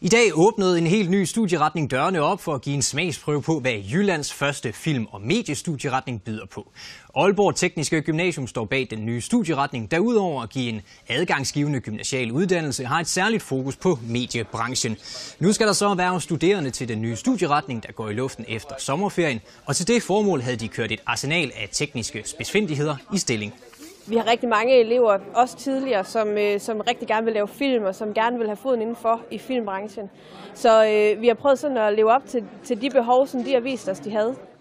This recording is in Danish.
I dag åbnede en helt ny studieretning dørene op for at give en smagsprøve på, hvad Jyllands første film- og mediestudieretning byder på. Aalborg Tekniske Gymnasium står bag den nye studieretning, der udover at give en adgangsgivende gymnasial uddannelse, har et særligt fokus på mediebranchen. Nu skal der så være studerende til den nye studieretning, der går i luften efter sommerferien, og til det formål havde de kørt et arsenal af tekniske spidsfindigheder i stilling vi har rigtig mange elever, også tidligere, som, øh, som rigtig gerne vil lave film, og som gerne vil have foden indenfor i filmbranchen. Så øh, vi har prøvet sådan at leve op til, til de behov, som de har vist os, de havde.